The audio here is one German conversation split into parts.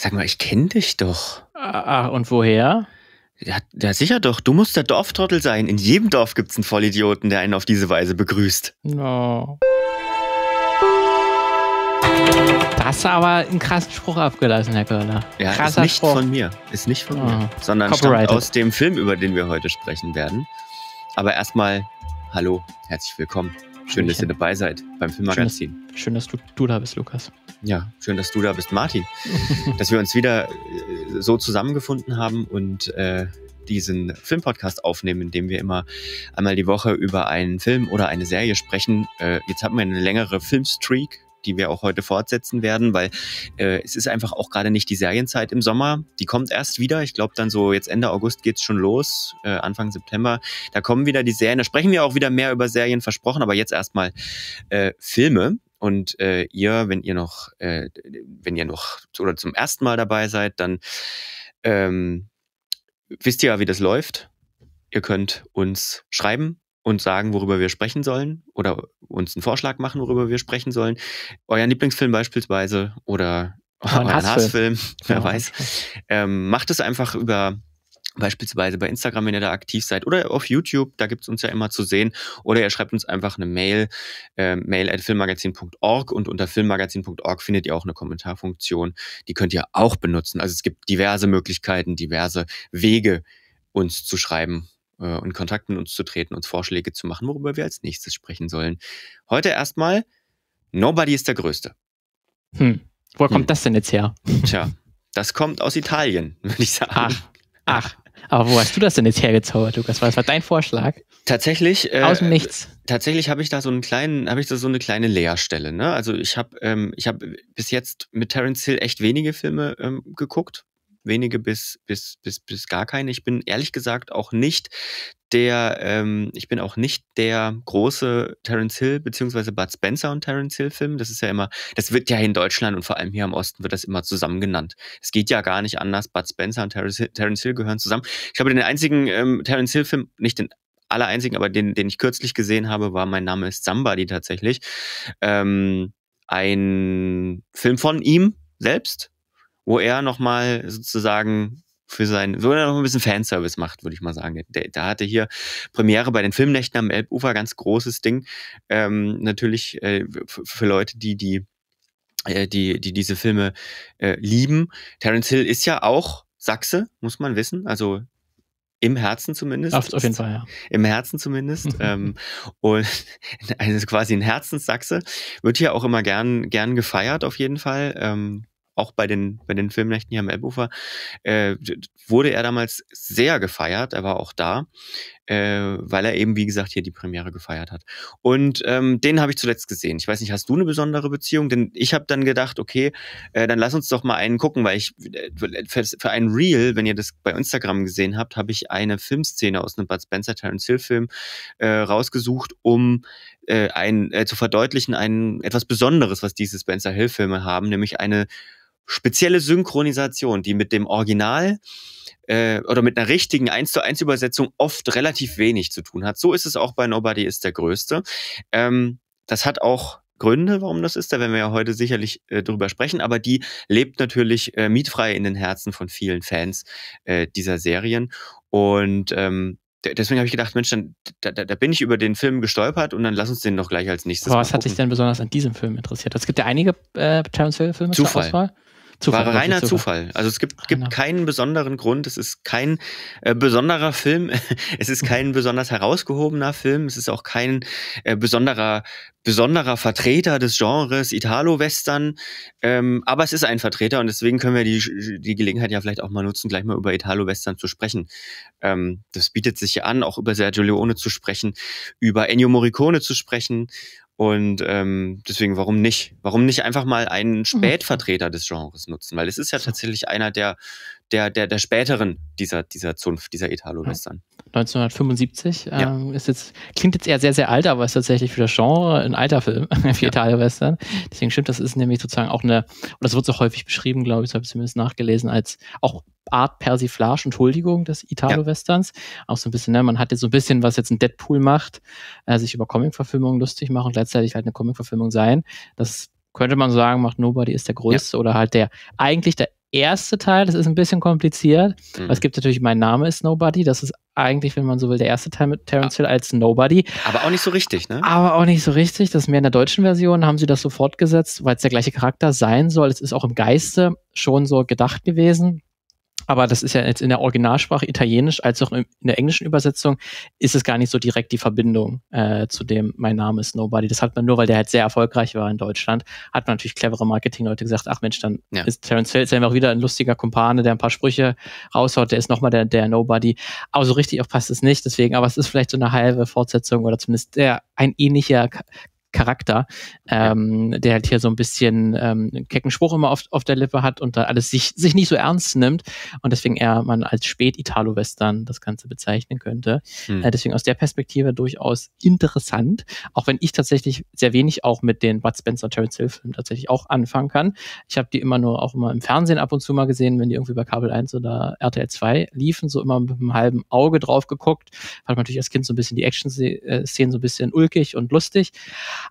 Sag mal, ich kenne dich doch. Ah, ah, und woher? Ja, ja, sicher doch. Du musst der Dorftrottel sein. In jedem Dorf gibt's einen Vollidioten, der einen auf diese Weise begrüßt. No. Hast du aber einen krassen Spruch abgelassen, Herr Körner. Ja, Krasser ist nicht Spruch. von mir. Ist nicht von oh. mir. Ah, sondern stammt aus dem Film, über den wir heute sprechen werden. Aber erstmal, hallo, herzlich willkommen. Schön, dass ihr dabei seid beim Filmmagazin. Schön, dass, schön, dass du, du, da bist, Lukas. Ja, schön, dass du da bist, Martin. dass wir uns wieder äh, so zusammengefunden haben und äh, diesen Filmpodcast aufnehmen, in dem wir immer einmal die Woche über einen Film oder eine Serie sprechen. Äh, jetzt haben wir eine längere Filmstreak die wir auch heute fortsetzen werden, weil äh, es ist einfach auch gerade nicht die Serienzeit im Sommer. Die kommt erst wieder. Ich glaube, dann so jetzt Ende August geht's schon los, äh, Anfang September. Da kommen wieder die Serien. Da sprechen wir auch wieder mehr über Serien versprochen, aber jetzt erstmal äh, Filme. Und äh, ihr, wenn ihr noch, äh, wenn ihr noch oder zum ersten Mal dabei seid, dann ähm, wisst ihr ja, wie das läuft. Ihr könnt uns schreiben und sagen, worüber wir sprechen sollen oder uns einen Vorschlag machen, worüber wir sprechen sollen. Euren Lieblingsfilm beispielsweise oder euren oh, Hassfilm, Hassfilm wer ja, genau. weiß. Ähm, macht es einfach über beispielsweise bei Instagram, wenn ihr da aktiv seid oder auf YouTube, da gibt es uns ja immer zu sehen oder ihr schreibt uns einfach eine Mail, äh, mail at filmmagazin.org und unter filmmagazin.org findet ihr auch eine Kommentarfunktion, die könnt ihr auch benutzen. Also es gibt diverse Möglichkeiten, diverse Wege, uns zu schreiben äh, in Kontakt mit uns zu treten, uns Vorschläge zu machen, worüber wir als nächstes sprechen sollen. Heute erstmal, Nobody ist der Größte. Hm. Wo hm. kommt das denn jetzt her? Tja, das kommt aus Italien, würde ich sagen. Ach, ach. Aber wo hast du das denn jetzt hergezaubert, Lukas? Was war dein Vorschlag? Tatsächlich. Äh, Aus dem Nichts. Tatsächlich habe ich da so einen kleinen, habe ich da so eine kleine Leerstelle. Ne? Also ich habe, ähm, ich habe bis jetzt mit Terence Hill echt wenige Filme ähm, geguckt wenige bis, bis, bis, bis gar keine. Ich bin ehrlich gesagt auch nicht der, ähm, ich bin auch nicht der große Terence Hill bzw. Bud Spencer und Terence Hill Film. Das ist ja immer, das wird ja in Deutschland und vor allem hier im Osten wird das immer zusammen genannt. Es geht ja gar nicht anders. Bud Spencer und Terence Hill, gehören zusammen. Ich glaube, den einzigen ähm, Terence Hill Film, nicht den aller einzigen, aber den, den ich kürzlich gesehen habe, war Mein Name ist Somebody tatsächlich. Ähm, ein Film von ihm selbst, wo er nochmal sozusagen für sein, so noch ein bisschen Fanservice macht, würde ich mal sagen. Da der, hatte hier Premiere bei den Filmnächten am Elbufer, ganz großes Ding. Ähm, natürlich äh, für Leute, die, die, äh, die, die diese Filme äh, lieben. Terence Hill ist ja auch Sachse, muss man wissen. Also im Herzen zumindest. Auf, auf jeden Fall, ja. Im Herzen zumindest. ähm, und also quasi ein Herzenssachse. Wird hier auch immer gern, gern gefeiert, auf jeden Fall. Ähm, auch bei den, bei den Filmnächten hier am Elbufer, äh, wurde er damals sehr gefeiert. Er war auch da, äh, weil er eben, wie gesagt, hier die Premiere gefeiert hat. Und ähm, den habe ich zuletzt gesehen. Ich weiß nicht, hast du eine besondere Beziehung? Denn ich habe dann gedacht, okay, äh, dann lass uns doch mal einen gucken, weil ich äh, für, für einen Reel, wenn ihr das bei Instagram gesehen habt, habe ich eine Filmszene aus einem Bud Spencer Terence Hill Film äh, rausgesucht, um äh, ein, äh, zu verdeutlichen, ein etwas Besonderes, was diese Spencer Hill Filme haben, nämlich eine spezielle Synchronisation, die mit dem Original äh, oder mit einer richtigen 1 zu 1 Übersetzung oft relativ wenig zu tun hat. So ist es auch bei Nobody ist der Größte. Ähm, das hat auch Gründe, warum das ist. Da werden wir ja heute sicherlich äh, drüber sprechen. Aber die lebt natürlich äh, mietfrei in den Herzen von vielen Fans äh, dieser Serien. Und ähm, deswegen habe ich gedacht, Mensch, dann, da, da, bin ich über den Film gestolpert und dann lass uns den doch gleich als nächstes. Aber was hat dich denn besonders an diesem Film interessiert? Es gibt ja einige äh, Terence Hill Filme Zufall. zur Auswahl. Zufall, war reiner Zufall. Zufall. Also es gibt, gibt keinen besonderen Grund, es ist kein äh, besonderer Film, es ist mhm. kein besonders herausgehobener Film, es ist auch kein äh, besonderer, besonderer Vertreter des Genres Italo-Western, ähm, aber es ist ein Vertreter und deswegen können wir die, die Gelegenheit ja vielleicht auch mal nutzen, gleich mal über Italo-Western zu sprechen. Ähm, das bietet sich ja an, auch über Sergio Leone zu sprechen, über Ennio Morricone zu sprechen und ähm, deswegen, warum nicht? Warum nicht einfach mal einen mhm. Spätvertreter des Genres nutzen? Weil es ist ja tatsächlich einer, der der, der, der späteren dieser, dieser Zunft, dieser Italo-Western. 1975 äh, ja. Ähm, ist jetzt, klingt jetzt eher sehr, sehr alt, aber ist tatsächlich für das Genre ein alter Film für ja. Italo-Western. Deswegen stimmt, das ist nämlich sozusagen auch eine, und das wird so häufig beschrieben, glaube ich, das habe ich zumindest nachgelesen, als auch Art Persiflage und Huldigung des Italo-Westerns. Ja. Auch so ein bisschen, ne, man hat hatte so ein bisschen, was jetzt ein Deadpool macht, äh, sich über Comic-Verfilmungen lustig machen und gleichzeitig halt eine Comic-Verfilmung sein. Das könnte man sagen, macht Nobody ist der größte ja. oder halt der eigentlich der erste Teil, das ist ein bisschen kompliziert. Mhm. es gibt natürlich Mein Name ist Nobody. Das ist eigentlich, wenn man so will, der erste Teil mit Terence ah. Hill als Nobody. Aber auch nicht so richtig, ne? Aber auch nicht so richtig. Das ist mehr in der deutschen Version, haben sie das so fortgesetzt, weil es der gleiche Charakter sein soll. Es ist auch im Geiste schon so gedacht gewesen aber das ist ja jetzt in der Originalsprache Italienisch als auch in der englischen Übersetzung ist es gar nicht so direkt die Verbindung äh, zu dem Mein Name ist Nobody. Das hat man nur, weil der halt sehr erfolgreich war in Deutschland, hat man natürlich clevere Marketingleute gesagt, ach Mensch, dann ja. ist Terence Hill einfach wieder ein lustiger Kumpane, der ein paar Sprüche raushaut, der ist nochmal der, der Nobody. Aber so richtig auch passt es nicht, deswegen, aber es ist vielleicht so eine halbe Fortsetzung oder zumindest der, äh, ein ähnlicher Charakter, ähm, der halt hier so ein bisschen ähm, einen kecken Spruch immer auf, auf der Lippe hat und da alles sich, sich nicht so ernst nimmt und deswegen eher man als Spät-Italo-Western das Ganze bezeichnen könnte. Hm. Äh, deswegen aus der Perspektive durchaus interessant, auch wenn ich tatsächlich sehr wenig auch mit den Bud Spencer Terence Hill Filmen tatsächlich auch anfangen kann. Ich habe die immer nur auch immer im Fernsehen ab und zu mal gesehen, wenn die irgendwie bei Kabel 1 oder RTL 2 liefen, so immer mit einem halben Auge drauf geguckt. Hat man natürlich als Kind so ein bisschen die Action-Szenen äh, so ein bisschen ulkig und lustig.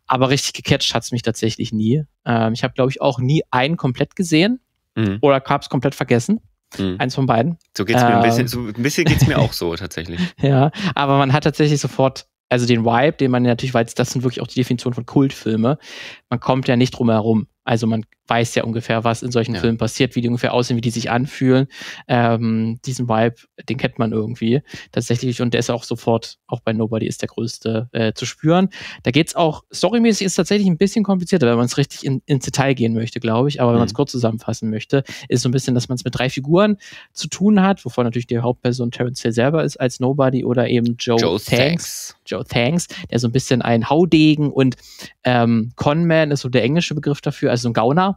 Aber richtig gecatcht hat es mich tatsächlich nie. Ähm, ich habe, glaube ich, auch nie einen komplett gesehen mhm. oder es komplett vergessen. Mhm. Eins von beiden. So geht's mir ähm, ein bisschen, ähm. so ein bisschen geht es mir auch so tatsächlich. Ja, aber man hat tatsächlich sofort also den Vibe, den man natürlich, weil das sind wirklich auch die Definition von Kultfilme, man kommt ja nicht drum herum. Also man weiß ja ungefähr, was in solchen ja. Filmen passiert, wie die ungefähr aussehen, wie die sich anfühlen. Ähm, diesen Vibe, den kennt man irgendwie tatsächlich und der ist auch sofort, auch bei Nobody ist der größte äh, zu spüren. Da geht's auch, storymäßig ist tatsächlich ein bisschen komplizierter, wenn man es richtig in, ins Detail gehen möchte, glaube ich, aber mhm. wenn man es kurz zusammenfassen möchte, ist so ein bisschen, dass man es mit drei Figuren zu tun hat, wovon natürlich die Hauptperson Terence Hill selber ist als Nobody oder eben Joe, Joe Thanks. Joe Thanks, der so ein bisschen ein Haudegen und ähm, Conman ist so der englische Begriff dafür, also so ein Gauner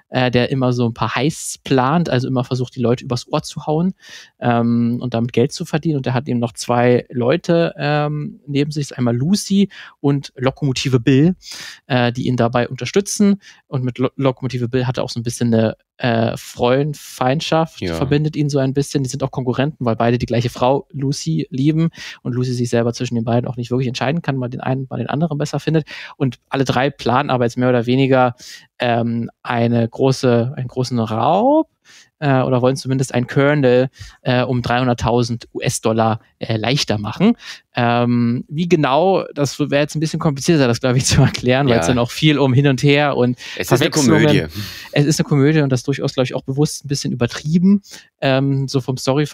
äh, der immer so ein paar Heists plant, also immer versucht, die Leute übers Ohr zu hauen ähm, und damit Geld zu verdienen. Und er hat eben noch zwei Leute ähm, neben sich, einmal Lucy und Lokomotive Bill, äh, die ihn dabei unterstützen. Und mit Lo Lokomotive Bill hat er auch so ein bisschen eine äh, Freund, ja. verbindet ihn so ein bisschen. Die sind auch Konkurrenten, weil beide die gleiche Frau, Lucy, lieben und Lucy sich selber zwischen den beiden auch nicht wirklich entscheiden kann, mal den einen, mal den anderen besser findet. Und alle drei planen aber jetzt mehr oder weniger ähm, eine große große, einen großen Raub äh, oder wollen zumindest ein Kernel äh, um 300.000 US-Dollar äh, leichter machen. Ähm, wie genau, das wäre jetzt ein bisschen komplizierter, das glaube ich zu erklären, ja. weil es dann auch viel um hin und her und es ist eine Komödie. Es ist eine Komödie und das durchaus glaube ich auch bewusst ein bisschen übertrieben, ähm, so vom Story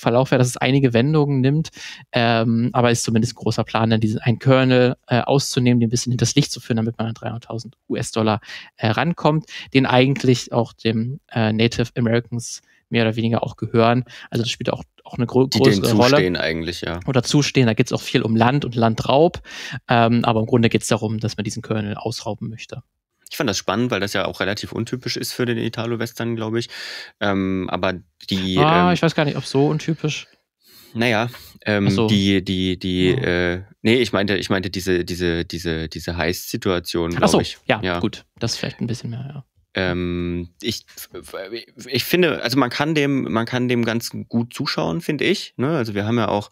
Verlauf wäre, dass es einige Wendungen nimmt, ähm, aber ist zumindest ein großer Plan, dann diesen einen Kernel äh, auszunehmen, den ein bisschen hinters Licht zu führen, damit man an 300.000 US-Dollar äh, rankommt, den eigentlich auch dem äh, Native Americans mehr oder weniger auch gehören. Also das spielt auch, auch eine gro Die größere denen Rolle. Zustehen eigentlich, ja. Oder zustehen, da geht es auch viel um Land und Landraub, ähm, aber im Grunde geht es darum, dass man diesen Kernel ausrauben möchte. Ich fand das spannend, weil das ja auch relativ untypisch ist für den Italo-Western, glaube ich. Ähm, aber die. Ah, ähm, ich weiß gar nicht, ob so untypisch. Naja, ähm, so. die, die, die, oh. äh, nee, ich meinte, ich meinte diese, diese, diese, diese Heiß-Situation, glaube so. ich. Ja, ja, gut, das vielleicht ein bisschen mehr, ja. Ähm, ich, ich finde, also man kann dem, man kann dem ganz gut zuschauen, finde ich. Ne? Also wir haben ja auch,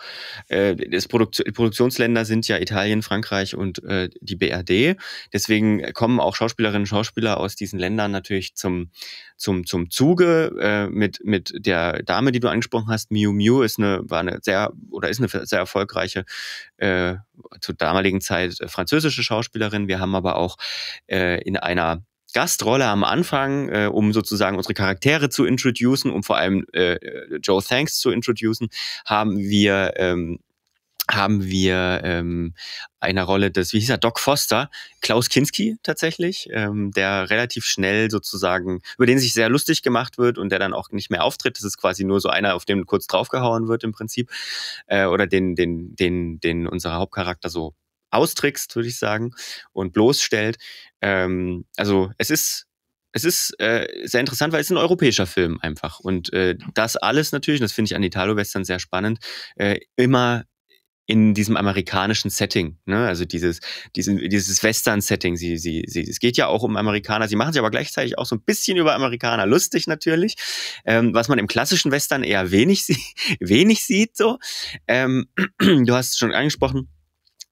äh, das Produkt, Produktionsländer sind ja Italien, Frankreich und äh, die BRD. Deswegen kommen auch Schauspielerinnen und Schauspieler aus diesen Ländern natürlich zum, zum, zum Zuge. Äh, mit, mit der Dame, die du angesprochen hast, Miu Miu, ist eine, war eine sehr, oder ist eine sehr erfolgreiche, äh, zur damaligen Zeit äh, französische Schauspielerin. Wir haben aber auch äh, in einer Gastrolle am Anfang, äh, um sozusagen unsere Charaktere zu introducen, um vor allem äh, äh, Joe Thanks zu introducen, haben wir ähm, haben wir ähm, eine Rolle des, wie hieß er, Doc Foster, Klaus Kinski tatsächlich, ähm, der relativ schnell sozusagen, über den sich sehr lustig gemacht wird und der dann auch nicht mehr auftritt. Das ist quasi nur so einer, auf dem kurz draufgehauen wird im Prinzip. Äh, oder den, den, den, den unser Hauptcharakter so austrickst, würde ich sagen, und bloßstellt ähm, also es ist, es ist äh, sehr interessant, weil es ein europäischer Film einfach. Und äh, das alles natürlich, das finde ich an Italo-Western sehr spannend, äh, immer in diesem amerikanischen Setting, ne? also dieses, diesen, dieses Western-Setting. Sie, sie, sie, es geht ja auch um Amerikaner, sie machen sich aber gleichzeitig auch so ein bisschen über Amerikaner lustig natürlich, ähm, was man im klassischen Western eher wenig, wenig sieht. So. Ähm, du hast es schon angesprochen,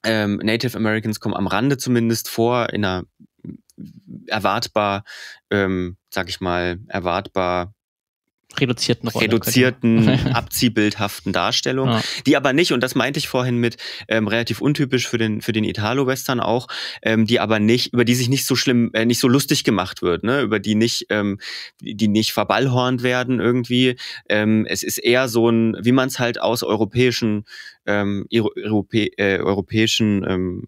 ähm, Native Americans kommen am Rande zumindest vor, in einer erwartbar, ähm, sag ich mal, erwartbar reduzierten Rolle, reduzierten, abziehbildhaften Darstellung, ja. die aber nicht, und das meinte ich vorhin mit ähm, relativ untypisch für den für den Italo-Western auch, ähm, die aber nicht, über die sich nicht so schlimm, äh, nicht so lustig gemacht wird, ne? über die nicht, ähm, die nicht verballhornt werden irgendwie. Ähm, es ist eher so ein, wie man es halt aus europäischen ähm, Europä äh, europäischen ähm,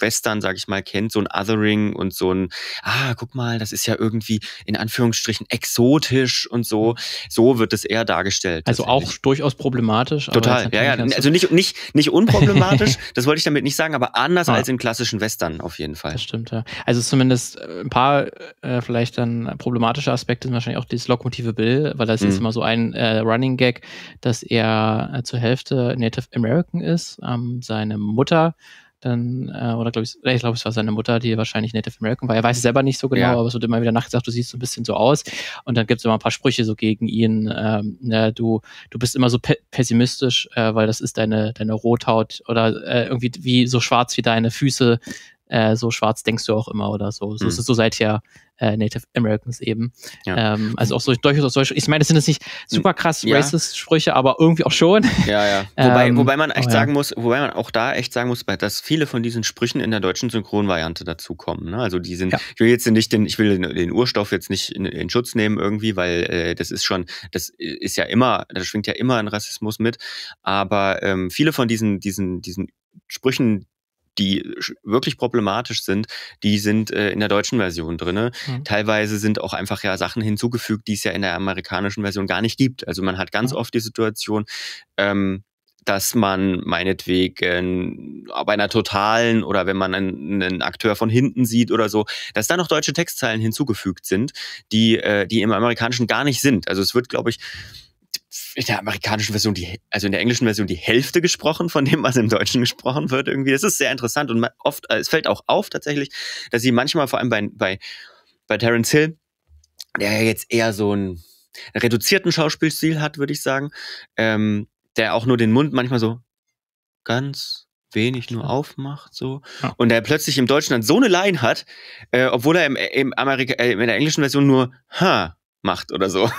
Western, sag ich mal, kennt, so ein Othering und so ein, ah, guck mal, das ist ja irgendwie in Anführungsstrichen exotisch und so. Mhm. So wird es eher dargestellt. Also auch durchaus problematisch. Total, ja, ja. Also nicht, nicht, nicht unproblematisch, das wollte ich damit nicht sagen, aber anders ah. als im klassischen Western auf jeden Fall. Das stimmt, ja. Also zumindest äh, ein paar äh, vielleicht dann problematische Aspekte sind wahrscheinlich auch dieses Lokomotive Bill, weil das mhm. ist immer so ein äh, Running Gag, dass er äh, zur Hälfte Native American ist. Ähm, seine Mutter dann, äh, oder glaube äh, ich, ich glaube, es war seine Mutter, die wahrscheinlich Native American war. Er weiß es selber nicht so genau, ja. aber es wird immer wieder nachgesagt, du siehst so ein bisschen so aus. Und dann gibt es immer ein paar Sprüche so gegen ihn. Ähm, ne, du, du bist immer so pe pessimistisch, äh, weil das ist deine, deine Rothaut oder äh, irgendwie wie so schwarz wie deine Füße äh, so schwarz denkst du auch immer oder so. So, mhm. so seid ihr äh, Native Americans eben. Ja. Ähm, also auch so durchaus solche, ich meine, das sind jetzt nicht hm. super krass ja. racist Sprüche, aber irgendwie auch schon. Ja, ja. wobei, ähm, wobei man echt oh, sagen muss, wobei man auch da echt sagen muss, dass viele von diesen Sprüchen in der deutschen Synchronvariante dazukommen. Ne? Also die sind, ich will jetzt nicht den, ich will den, den Urstoff jetzt nicht in, in, Schutz nehmen irgendwie, weil äh, das ist schon, das ist ja immer, da schwingt ja immer ein Rassismus mit. Aber ähm, viele von diesen, diesen, diesen Sprüchen, die wirklich problematisch sind, die sind äh, in der deutschen Version drin. Mhm. Teilweise sind auch einfach ja Sachen hinzugefügt, die es ja in der amerikanischen Version gar nicht gibt. Also man hat ganz mhm. oft die Situation, ähm, dass man meinetwegen bei ähm, einer totalen oder wenn man einen, einen, Akteur von hinten sieht oder so, dass da noch deutsche Textzeilen hinzugefügt sind, die, äh, die im amerikanischen gar nicht sind. Also es wird, glaube ich, in der amerikanischen Version, die, also in der englischen Version die Hälfte gesprochen von dem, was im Deutschen gesprochen wird irgendwie. Das ist sehr interessant und oft, äh, es fällt auch auf tatsächlich, dass sie manchmal, vor allem bei, bei, bei Terence Hill, der ja jetzt eher so einen reduzierten Schauspielstil hat, würde ich sagen, ähm, der auch nur den Mund manchmal so ganz wenig nur aufmacht so ja. und der plötzlich im Deutschen dann so eine Line hat, äh, obwohl er im, im Amerika, äh, in der englischen Version nur ha macht oder so.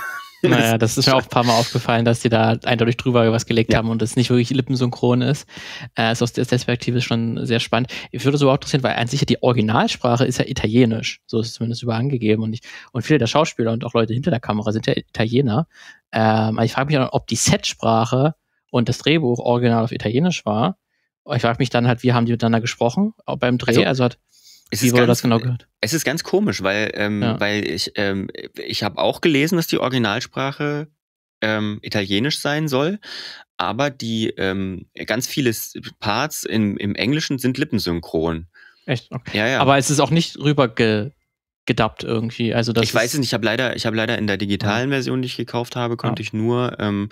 Naja, das ist mir auch ein paar Mal aufgefallen, dass die da eindeutig drüber was gelegt ja. haben und es nicht wirklich lippensynchron ist. Äh, ist also aus der Perspektive schon sehr spannend. Ich würde so auch interessieren, weil an sich ja die Originalsprache ist ja Italienisch. So ist es zumindest über angegeben. Und, ich, und viele der Schauspieler und auch Leute hinter der Kamera sind ja Italiener. Ähm, ich frage mich dann, ob die Setsprache und das Drehbuch original auf Italienisch war. Ich frage mich dann halt, wie haben die miteinander gesprochen beim Dreh? Also, also hat es Wie wurde ganz, das genau äh, gehört? Es ist ganz komisch, weil, ähm, ja. weil ich, ähm, ich habe auch gelesen, dass die Originalsprache ähm, Italienisch sein soll, aber die ähm, ganz viele Parts im, im Englischen sind lippensynchron. Echt? Okay. Ja, ja. Aber es ist auch nicht rübergekommen gedubbt irgendwie. Also das ich weiß es nicht, ich habe leider, hab leider in der digitalen Version, die ich gekauft habe, konnte ja. ich nur, ähm,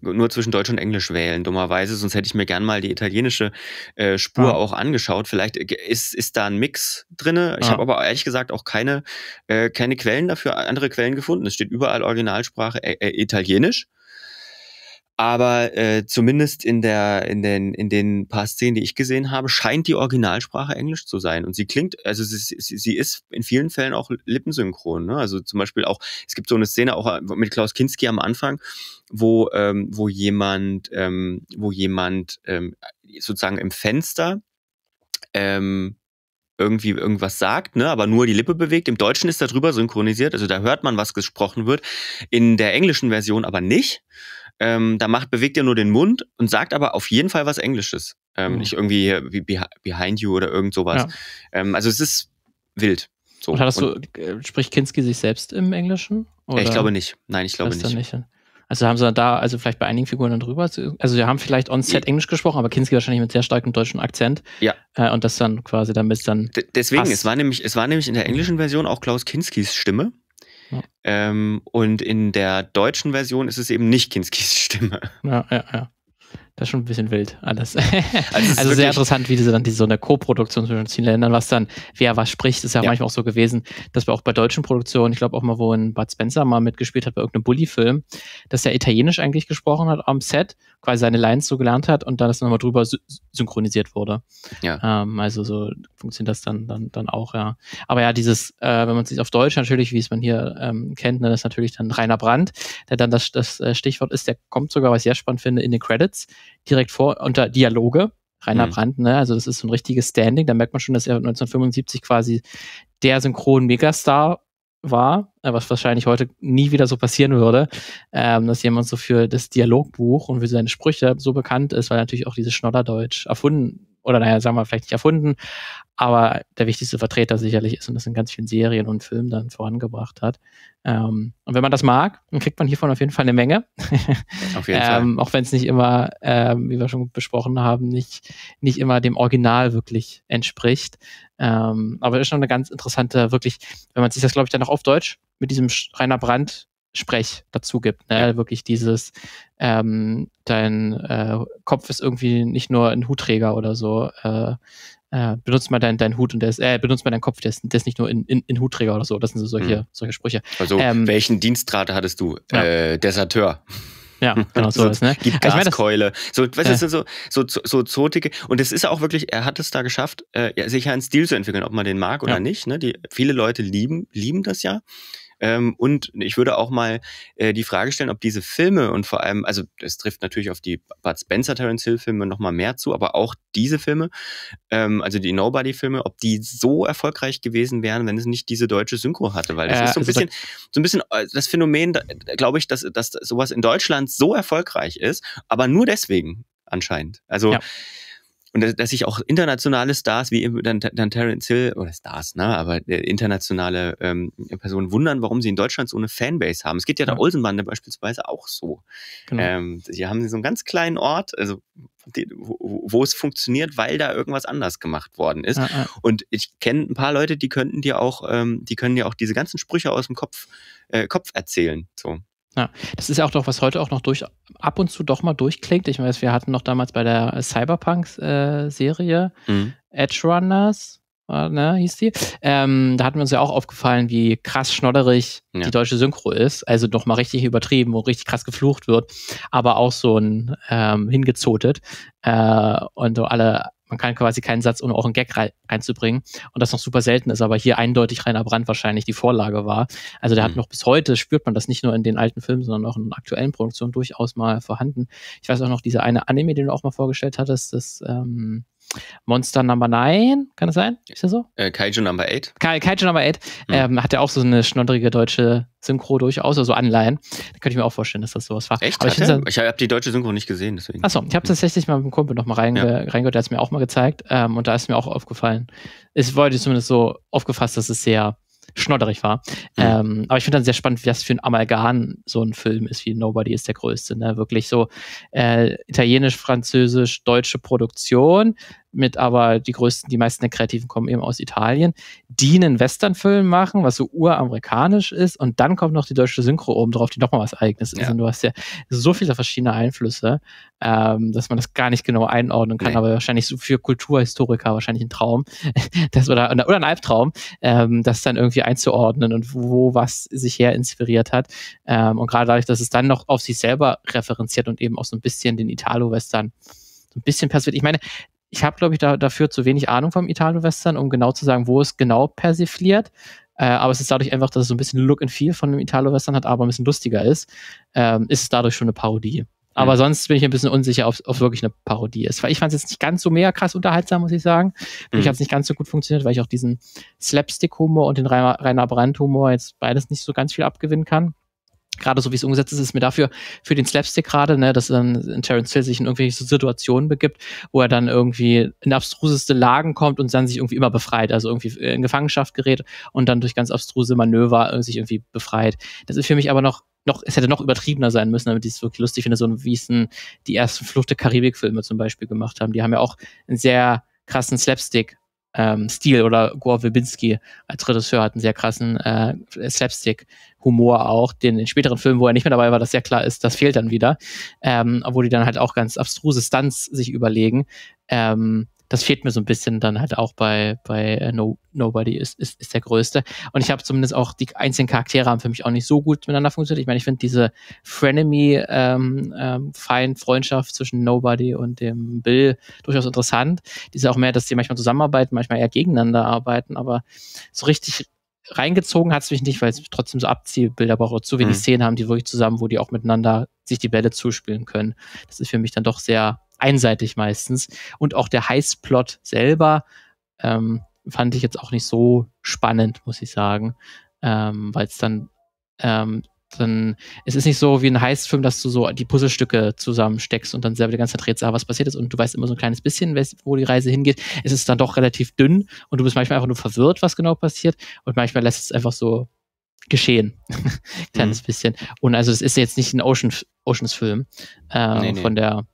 nur zwischen Deutsch und Englisch wählen, dummerweise. Sonst hätte ich mir gern mal die italienische äh, Spur ja. auch angeschaut. Vielleicht äh, ist, ist da ein Mix drin. Ich ja. habe aber ehrlich gesagt auch keine, äh, keine Quellen dafür, andere Quellen gefunden. Es steht überall Originalsprache äh, äh Italienisch. Aber äh, zumindest in, der, in, den, in den paar Szenen, die ich gesehen habe, scheint die Originalsprache Englisch zu sein. Und sie klingt, also sie, sie, sie ist in vielen Fällen auch lippensynchron. Ne? Also zum Beispiel auch, es gibt so eine Szene auch äh, mit Klaus Kinski am Anfang, wo, ähm, wo jemand, ähm, wo jemand ähm, sozusagen im Fenster ähm, irgendwie irgendwas sagt, ne, aber nur die Lippe bewegt. Im Deutschen ist darüber synchronisiert, also da hört man, was gesprochen wird. In der englischen Version aber nicht. Ähm, da macht, bewegt er nur den Mund und sagt aber auf jeden Fall was Englisches. Ähm, mhm. Nicht irgendwie wie Behind You oder irgend sowas. Ja. Ähm, also es ist wild. So. Und hattest und, äh, spricht Kinski sich selbst im Englischen? Äh, oder? Ich glaube nicht. Nein, ich glaube nicht. nicht. Also haben sie da, also vielleicht bei einigen Figuren dann drüber, also sie haben vielleicht on-set Englisch gesprochen, aber Kinski wahrscheinlich mit sehr starkem deutschen Akzent. Ja. Äh, und das dann quasi, damit es dann. D deswegen, passt. es war, nämlich, es war nämlich in der englischen Version auch Klaus Kinskis Stimme. Ja. Ähm, und in der deutschen Version ist es eben nicht Kinskis Stimme. Ja, ja, ja. Das ist schon ein bisschen wild alles. also, also sehr interessant, wie diese dann diese, so eine Co-Produktion zwischen den Ländern, was dann, wer was spricht, ist ja, ja, manchmal auch so gewesen, dass wir auch bei deutschen Produktionen, ich glaube auch mal, wo ein Bud Spencer mal mitgespielt hat bei irgendeinem Bully-Film, dass er Italienisch eigentlich gesprochen hat am Set, quasi seine Lines so gelernt hat und dann das nochmal drüber synchronisiert wurde. Ja. Ähm, also so funktioniert das dann, dann, dann auch, ja. Aber ja, dieses, äh, wenn man es sieht auf Deutsch natürlich, wie es man hier ähm, kennt, ne, dann ist natürlich dann Rainer Brandt, der dann das, das äh, Stichwort ist, der kommt sogar, was ich sehr spannend finde, in den Credits direkt vor unter Dialoge. Rainer mhm. Brandt, ne? Also das ist so ein richtiges Standing. Da merkt man schon, dass er 1975 quasi der Synchron-Megastar war, äh, was wahrscheinlich heute nie wieder so passieren würde, ähm, dass jemand so für das Dialogbuch und für seine Sprüche so bekannt ist, weil natürlich auch dieses Schnodderdeutsch erfunden oder naja, sagen wir vielleicht nicht erfunden, aber der wichtigste Vertreter sicherlich ist und das in ganz vielen Serien und Filmen dann vorangebracht hat. Ähm, und wenn man das mag, dann kriegt man hiervon auf jeden Fall eine Menge. Auf jeden Fall. Ähm, auch wenn es nicht immer, ähm, wie wir schon besprochen haben, nicht, nicht immer dem Original wirklich entspricht. Ähm, aber es ist schon eine ganz interessante, wirklich, wenn man sich das, glaube ich, dann auch auf Deutsch mit diesem Rainer Brandt Sprech dazu gibt. Ne? Ja. Wirklich dieses, ähm, dein äh, Kopf ist irgendwie nicht nur ein Hutträger oder so. Äh, äh, benutzt mal deinen dein Hut und der ist, äh, benutzt mal deinen Kopf, der ist, der ist nicht nur in, in, in Hutträger oder so. Das sind so solche, mhm. solche Sprüche. Also, ähm, welchen Dienstrate hattest du? Ja. Äh, Deserteur. Ja, genau so, so ist, ne? Gibt also Gaskeule. Ich mein, so, was äh. ist denn so, so, so zotige? Und es ist auch wirklich, er hat es da geschafft, äh, sich einen Stil zu entwickeln, ob man den mag oder ja. nicht. Ne? Die, viele Leute lieben, lieben das ja. Ähm, und ich würde auch mal äh, die Frage stellen, ob diese Filme und vor allem, also es trifft natürlich auf die Bud Spencer, Terence Hill Filme nochmal mehr zu, aber auch diese Filme, ähm, also die Nobody Filme, ob die so erfolgreich gewesen wären, wenn es nicht diese deutsche Synchro hatte, weil das äh, ist so ein also bisschen, so ein bisschen äh, das Phänomen, da, äh, glaube ich, dass, dass sowas in Deutschland so erfolgreich ist, aber nur deswegen anscheinend. Also ja und dass sich auch internationale Stars wie dann, dann Terence Hill oder Stars, ne, aber äh, internationale ähm, Personen wundern, warum sie in Deutschland so eine Fanbase haben. Es geht ja, ja. der Olsenbande beispielsweise auch so. Genau. Ähm, hier haben so einen ganz kleinen Ort, also die, wo, wo, es funktioniert, weil da irgendwas anders gemacht worden ist. Ah, ah. Und ich kenne ein paar Leute, die könnten dir auch, ähm, die können dir auch diese ganzen Sprüche aus dem Kopf, äh, Kopf erzählen. So. Ja, das ist ja auch doch, was heute auch noch durch ab und zu doch mal durchklingt. Ich weiß, wir hatten noch damals bei der Cyberpunk-Serie äh, mhm. Edge Runners, äh, ne, hieß die. Ähm, da hatten wir uns ja auch aufgefallen, wie krass schnodderig ja. die deutsche Synchro ist. Also doch mal richtig übertrieben, wo richtig krass geflucht wird, aber auch so ein ähm, hingezotet äh, und so alle man kann quasi keinen Satz ohne auch einen Gag rein, reinzubringen und das noch super selten ist, aber hier eindeutig Rainer Brandt wahrscheinlich die Vorlage war. Also der mhm. hat noch bis heute, spürt man das nicht nur in den alten Filmen, sondern auch in aktuellen Produktionen durchaus mal vorhanden. Ich weiß auch noch, diese eine Anime, den du auch mal vorgestellt hattest, das ähm, Monster Number 9, kann das sein? Ist das so? Äh, Kaiju Number 8. Ka Kaiju Number 8 mhm. ähm, hat ja auch so eine schnoddrige deutsche Synchro durchaus, also Anleihen. Da könnte ich mir auch vorstellen, dass das sowas war. Echt? Aber ich, ich habe die deutsche Synchro nicht gesehen, deswegen. Achso, ich habe hm. tatsächlich mal mit einem Kumpel nochmal reinge ja. reingehört, der hat es mir auch mal gezeigt ähm, und da ist mir auch aufgefallen. Es wurde zumindest so aufgefasst, dass es sehr schnodderig war. Mhm. Ähm, aber ich finde dann sehr spannend, was für ein Amalgam so ein Film ist, wie Nobody ist der Größte. Ne? Wirklich so äh, italienisch-französisch-deutsche Produktion mit aber die größten, die meisten der Kreativen kommen eben aus Italien, die einen Westernfilm machen, was so uramerikanisch ist und dann kommt noch die deutsche Synchro oben drauf, die nochmal was Eigenes ist. Und du hast ja so viele verschiedene Einflüsse, ähm, dass man das gar nicht genau einordnen kann, nee. aber wahrscheinlich so für Kulturhistoriker wahrscheinlich ein Traum, das, oder, oder ein Albtraum, ähm, das dann irgendwie einzuordnen und wo was sich her inspiriert hat. Ähm, und gerade dadurch, dass es dann noch auf sich selber referenziert und eben auch so ein bisschen den Italo-Western ein bisschen passiert. Ich meine, ich habe, glaube ich, da, dafür zu wenig Ahnung vom Italo-Western, um genau zu sagen, wo es genau persifliert. Äh, aber es ist dadurch einfach, dass es so ein bisschen Look and Feel von dem Italo-Western hat, aber ein bisschen lustiger ist, ähm, ist es dadurch schon eine Parodie. Mhm. Aber sonst bin ich ein bisschen unsicher, ob es wirklich eine Parodie ist. Weil ich fand es jetzt nicht ganz so mega krass unterhaltsam, muss ich sagen. Mhm. Ich habe es nicht ganz so gut funktioniert, weil ich auch diesen Slapstick-Humor und den Rainer Brandt-Humor jetzt beides nicht so ganz viel abgewinnen kann gerade so wie es umgesetzt ist, ist mir dafür für den Slapstick gerade, ne, dass dann Terence Hill sich in irgendwelche Situationen begibt, wo er dann irgendwie in abstruseste Lagen kommt und dann sich irgendwie immer befreit, also irgendwie in Gefangenschaft gerät und dann durch ganz abstruse Manöver äh, sich irgendwie befreit. Das ist für mich aber noch noch, es hätte noch übertriebener sein müssen, damit ich es wirklich lustig finde, so wie es die ersten Flucht der Karibik-Filme zum Beispiel gemacht haben. Die haben ja auch einen sehr krassen Slapstick ähm, Stil oder Gore Verbinski als Regisseur hat einen sehr krassen äh, Slapstick-Humor auch, den in späteren Filmen, wo er nicht mehr dabei war, das sehr klar ist, das fehlt dann wieder, ähm, obwohl die dann halt auch ganz abstruse Stunts sich überlegen. Ähm, das fehlt mir so ein bisschen dann halt auch bei, bei äh, no, Nobody ist, ist, ist der größte. Und ich habe zumindest auch die einzelnen Charaktere haben für mich auch nicht so gut miteinander funktioniert. Ich meine, ich finde diese Frenemy, ähm, ähm, fein Freundschaft zwischen Nobody und dem Bill durchaus interessant. Die ist auch mehr, dass sie manchmal zusammenarbeiten, manchmal eher gegeneinander arbeiten, aber so richtig reingezogen hat es mich nicht, weil es trotzdem so Abziehbilder braucht. Zu wenig mhm. Szenen haben die wirklich zusammen, wo die auch miteinander sich die Bälle zuspielen können. Das ist für mich dann doch sehr einseitig meistens. Und auch der Heißplot selber ähm, fand ich jetzt auch nicht so spannend, muss ich sagen. Ähm, Weil es dann, ähm, dann, es ist nicht so wie ein Heißfilm, dass du so die Puzzlestücke zusammensteckst und dann selber die ganze Zeit redest, ah, was passiert ist und du weißt immer so ein kleines bisschen, wo die Reise hingeht. Es ist dann doch relativ dünn und du bist manchmal einfach nur verwirrt, was genau passiert und manchmal lässt es einfach so geschehen. Kleines mhm. bisschen. Und also es ist jetzt nicht ein Ocean, Oceans-Film äh, nee, nee. von der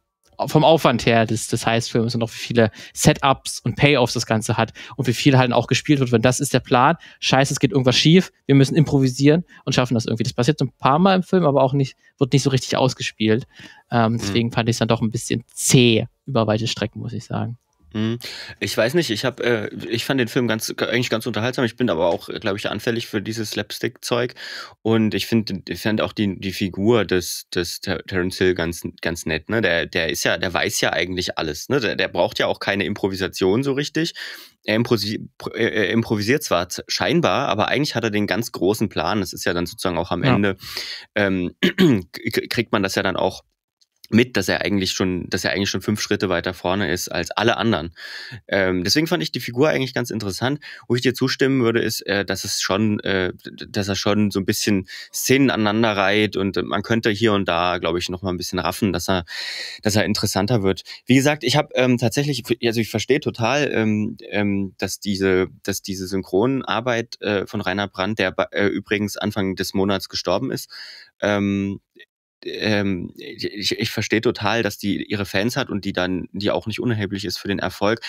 vom Aufwand her des, des Heißfilms und auch wie viele Setups und Payoffs das Ganze hat und wie viel halt auch gespielt wird, wenn das ist der Plan, scheiße, es geht irgendwas schief, wir müssen improvisieren und schaffen das irgendwie. Das passiert so ein paar Mal im Film, aber auch nicht, wird nicht so richtig ausgespielt. Ähm, mhm. deswegen mhm. fand ich es dann doch ein bisschen zäh über weite Strecken, muss ich sagen. Mhm. Ich weiß nicht, ich habe, äh, ich fand den Film ganz, eigentlich ganz unterhaltsam. Ich bin aber auch, glaube ich, anfällig für dieses Slapstick-Zeug. Und ich finde, ich fand auch die, die Figur des, des Ter Terence Hill ganz, ganz nett. Ne? Der, der ist ja, der weiß ja eigentlich alles. Ne? Der, der braucht ja auch keine Improvisation so richtig. Er äh, improvisiert, zwar scheinbar, aber eigentlich hat er den ganz großen Plan. Das ist ja dann sozusagen auch am ja. Ende, ähm, kriegt man das ja dann auch mit, dass er eigentlich schon, dass er eigentlich schon fünf Schritte weiter vorne ist als alle anderen. Ähm, deswegen fand ich die Figur eigentlich ganz interessant. Wo ich dir zustimmen würde, ist, äh, dass es schon, äh, dass er schon so ein bisschen Szenen aneinander reiht und man könnte hier und da, glaube ich, noch mal ein bisschen raffen, dass er, dass er interessanter wird. Wie gesagt, ich habe ähm, tatsächlich, also ich verstehe total, ähm, ähm, dass diese, dass diese Synchronarbeit äh, von Rainer Brandt, der äh, übrigens Anfang des Monats gestorben ist, ähm, ähm, ich, ich verstehe total, dass die ihre Fans hat und die dann, die auch nicht unerheblich ist für den Erfolg.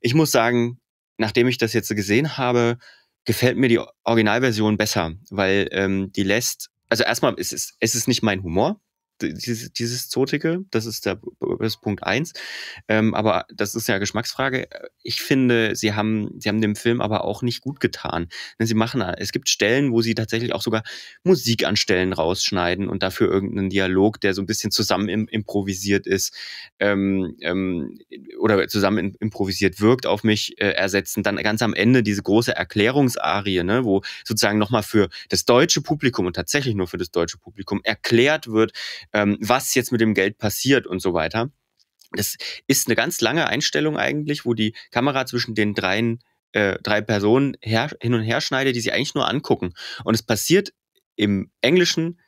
Ich muss sagen, nachdem ich das jetzt gesehen habe, gefällt mir die Originalversion besser, weil ähm, die lässt, also erstmal ist es, es ist nicht mein Humor, dieses, dieses Zotige, das ist der das ist Punkt eins. Ähm, aber das ist ja Geschmacksfrage. Ich finde, sie haben, sie haben dem Film aber auch nicht gut getan. Denn sie machen, es gibt Stellen, wo sie tatsächlich auch sogar Musik an Stellen rausschneiden und dafür irgendeinen Dialog, der so ein bisschen zusammen im, improvisiert ist ähm, ähm, oder zusammen improvisiert wirkt, auf mich äh, ersetzen. Dann ganz am Ende diese große Erklärungsarie, ne, wo sozusagen nochmal für das deutsche Publikum und tatsächlich nur für das deutsche Publikum erklärt wird, ähm, was jetzt mit dem Geld passiert und so weiter. Das ist eine ganz lange Einstellung eigentlich, wo die Kamera zwischen den dreien, äh, drei Personen her, hin und her schneidet, die sie eigentlich nur angucken. Und es passiert im Englischen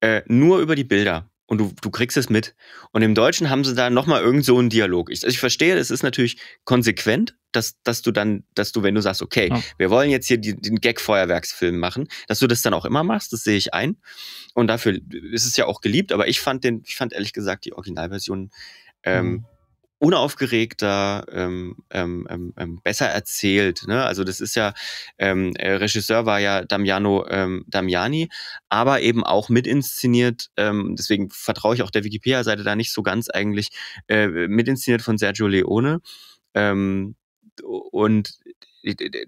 äh, nur über die Bilder und du, du kriegst es mit. Und im Deutschen haben sie da nochmal irgend so einen Dialog. Ich, also ich verstehe, es ist natürlich konsequent, dass, dass du dann, dass du, wenn du sagst, okay, ja. wir wollen jetzt hier die, den Gag-Feuerwerksfilm machen, dass du das dann auch immer machst, das sehe ich ein. Und dafür ist es ja auch geliebt, aber ich fand den, ich fand ehrlich gesagt die Originalversion ähm, mhm unaufgeregter, ähm ähm, ähm, ähm, besser erzählt. Ne? Also das ist ja, ähm, äh, Regisseur war ja Damiano Damiani, aber eben auch mitinszeniert, deswegen vertraue ich auch der Wikipedia-Seite da nicht so ganz eigentlich, äh, mitinszeniert von Sergio Leone. und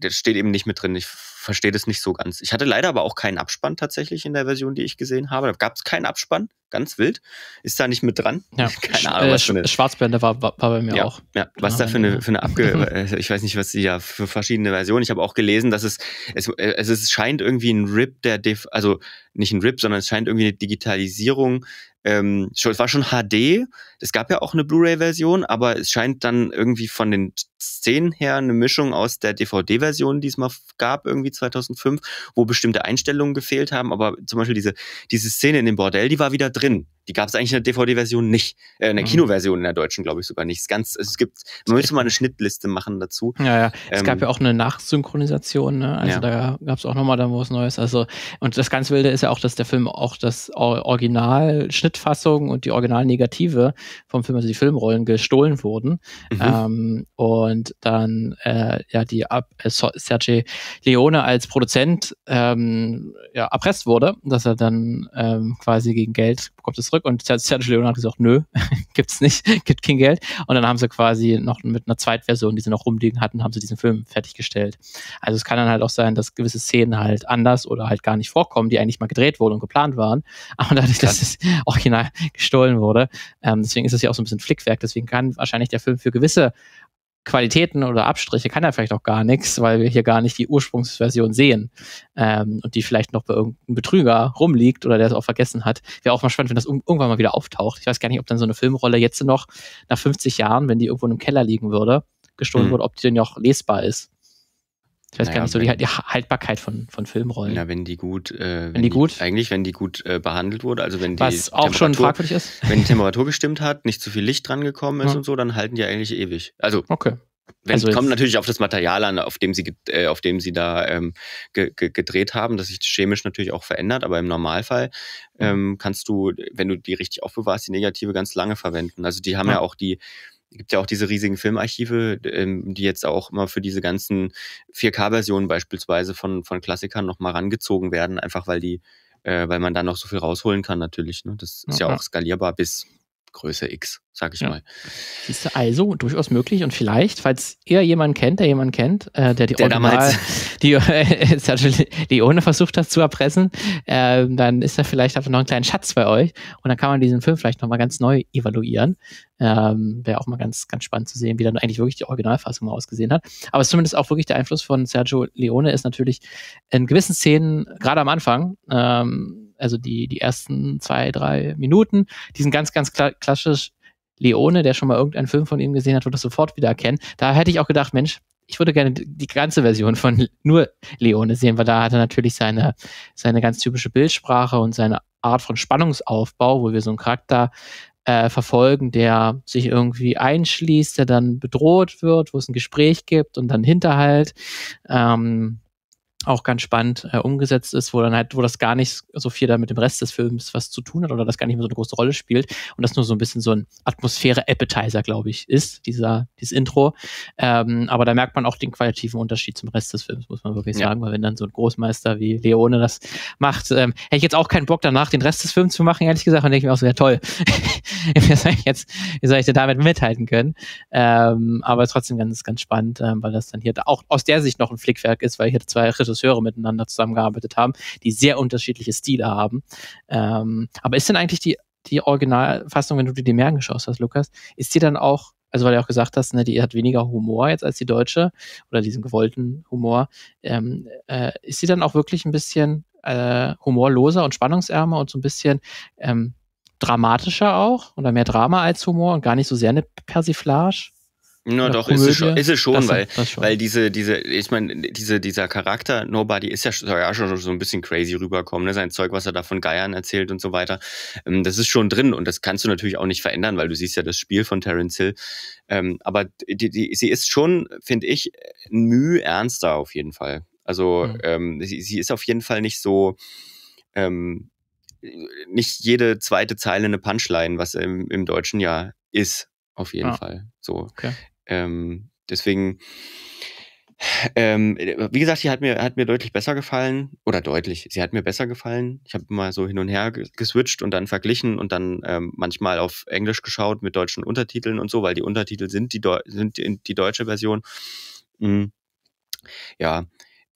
das steht eben nicht mit drin. Ich verstehe das nicht so ganz. Ich hatte leider aber auch keinen Abspann tatsächlich in der Version, die ich gesehen habe. Da gab es keinen Abspann, ganz wild. Ist da nicht mit dran. Ja. Keine Ahnung. Was äh, Sch eine, Schwarzblende war, war, bei mir ja, auch. Ja, genau. was genau. da für eine, für eine Abge äh, ich weiß nicht, was sie ja für verschiedene Versionen. Ich habe auch gelesen, dass es, es, äh, es scheint irgendwie ein RIP der Div, also nicht ein RIP, sondern es scheint irgendwie eine Digitalisierung ähm, es war schon HD. Es gab ja auch eine Blu-ray-Version, aber es scheint dann irgendwie von den Szenen her eine Mischung aus der DVD-Version, die es mal gab, irgendwie 2005, wo bestimmte Einstellungen gefehlt haben. Aber zum Beispiel diese, diese Szene in dem Bordell, die war wieder drin. Die gab es eigentlich in der DVD-Version nicht. Äh, in der mhm. Kinoversion in der deutschen, glaube ich, sogar nicht. Es, ganz, es gibt, man müsste mal eine Schnittliste machen dazu. Ja, ja. Es ähm, gab ja auch eine Nachsynchronisation, ne? Also ja. da gab es auch nochmal dann was Neues. Also, und das ganz Wilde ist ja auch, dass der Film auch das Original-Schnittfassung und die Original-Negative vom Film, also die Filmrollen, gestohlen wurden. Mhm. Ähm, und dann äh, ja die Ab äh, Sergei Leone als Produzent ähm, ja, erpresst wurde, dass er dann ähm, quasi gegen Geld bekommt es zurück zurück und Sergio Leone hat gesagt, nö, gibt's nicht, gibt kein Geld. Und dann haben sie quasi noch mit einer Zweitversion, die sie noch rumliegen hatten, haben sie diesen Film fertiggestellt. Also es kann dann halt auch sein, dass gewisse Szenen halt anders oder halt gar nicht vorkommen, die eigentlich mal gedreht wurden und geplant waren, aber dadurch, dass es original gestohlen wurde. Ähm, deswegen ist das ja auch so ein bisschen Flickwerk. Deswegen kann wahrscheinlich der Film für gewisse Qualitäten oder Abstriche kann er vielleicht auch gar nichts, weil wir hier gar nicht die Ursprungsversion sehen ähm, und die vielleicht noch bei irgendeinem Betrüger rumliegt oder der es auch vergessen hat. Wäre auch mal spannend, wenn das irgendwann mal wieder auftaucht. Ich weiß gar nicht, ob dann so eine Filmrolle jetzt noch nach 50 Jahren, wenn die irgendwo im Keller liegen würde, gestohlen mhm. wurde, ob die denn noch lesbar ist. Ich weiß naja, gar nicht so wenn, die, Haltbarkeit von, von Filmrollen. Ja, wenn die gut, äh, wenn, wenn die gut, eigentlich wenn die gut äh, behandelt wurde, also wenn die was auch schon fragwürdig ist, wenn die Temperatur gestimmt hat, nicht zu viel Licht dran gekommen ist ja. und so, dann halten die eigentlich ewig. Also okay. Wenn, also kommt natürlich auf das Material an, auf dem sie, äh, auf dem sie da ähm, ge, ge, gedreht haben, dass sich chemisch natürlich auch verändert, aber im Normalfall ähm, kannst du, wenn du die richtig aufbewahrst, die negative ganz lange verwenden. Also die haben ja, ja auch die gibt ja auch diese riesigen Filmarchive, ähm, die jetzt auch immer für diese ganzen 4K-Versionen beispielsweise von, von Klassikern nochmal rangezogen werden, einfach weil die, äh, weil man da noch so viel rausholen kann natürlich. Ne? Das ist ja, ja auch skalierbar bis Größe X, sag ich ja. mal. Siehst du, also durchaus möglich und vielleicht, falls ihr jemanden kennt, der jemanden kennt, äh, der die der Original, die, äh, Leone versucht hat zu erpressen, äh, dann ist da vielleicht einfach noch ein kleiner Schatz bei euch und dann kann man diesen Film vielleicht nochmal ganz neu evaluieren. Ähm, Wäre auch mal ganz, ganz spannend zu sehen, wie dann eigentlich wirklich die Originalfassung mal ausgesehen hat. Aber zumindest auch wirklich der Einfluss von Sergio Leone ist natürlich in gewissen Szenen, gerade am Anfang, ähm, also die, die ersten zwei, drei Minuten, die sind ganz, ganz kla klassisch Leone, der schon mal irgendeinen Film von ihm gesehen hat, wird das sofort wieder erkennen. Da hätte ich auch gedacht, Mensch, ich würde gerne die ganze Version von nur Leone sehen, weil da hat er natürlich seine, seine ganz typische Bildsprache und seine Art von Spannungsaufbau, wo wir so einen Charakter äh, verfolgen, der sich irgendwie einschließt, der dann bedroht wird, wo es ein Gespräch gibt und dann Hinterhalt. Ähm, auch ganz spannend äh, umgesetzt ist, wo dann halt, wo das gar nicht so viel da mit dem Rest des Films was zu tun hat oder das gar nicht mehr so eine große Rolle spielt und das nur so ein bisschen so ein Atmosphäre-Appetizer, glaube ich, ist, dieser, dieses Intro. Ähm, aber da merkt man auch den qualitativen Unterschied zum Rest des Films, muss man wirklich ja. sagen, weil wenn dann so ein Großmeister wie Leone das macht, ähm, hätte ich jetzt auch keinen Bock danach, den Rest des Films zu machen, ehrlich gesagt, und denke ich mir auch so, ja toll, wie soll ich jetzt, wie soll ich denn damit mithalten können? Ähm, aber trotzdem ganz, ganz spannend, ähm, weil das dann hier auch aus der Sicht noch ein Flickwerk ist, weil hier zwei Regisseure miteinander zusammengearbeitet haben, die sehr unterschiedliche Stile haben. Ähm, aber ist denn eigentlich die, die Originalfassung, wenn du dir die mehr angeschaut hast, Lukas, ist die dann auch, also weil du auch gesagt hast, ne, die hat weniger Humor jetzt als die deutsche oder diesen gewollten Humor, ähm, äh, ist sie dann auch wirklich ein bisschen äh, humorloser und spannungsärmer und so ein bisschen ähm, dramatischer auch oder mehr Drama als Humor und gar nicht so sehr eine Persiflage? Na ja, doch, ist es schon, ist es schon das, weil, das schon. weil diese, diese, ich meine, diese, dieser Charakter Nobody ist ja, ja schon so ein bisschen crazy rüberkommen, ne? sein Zeug, was er da von Geiern erzählt und so weiter. Ähm, das ist schon drin und das kannst du natürlich auch nicht verändern, weil du siehst ja das Spiel von Terence Hill. Ähm, aber die, die, sie ist schon, finde ich, müh ernster auf jeden Fall. Also mhm. ähm, sie, sie, ist auf jeden Fall nicht so, ähm, nicht jede zweite Zeile eine Punchline, was im, im Deutschen ja ist auf jeden ah. Fall. So. Okay. Ähm, deswegen, ähm, wie gesagt, sie hat mir, hat mir deutlich besser gefallen, oder deutlich, sie hat mir besser gefallen. Ich habe mal so hin und her geswitcht und dann verglichen und dann ähm, manchmal auf Englisch geschaut mit deutschen Untertiteln und so, weil die Untertitel sind die, Deu sind die, die deutsche Version. Mhm. Ja,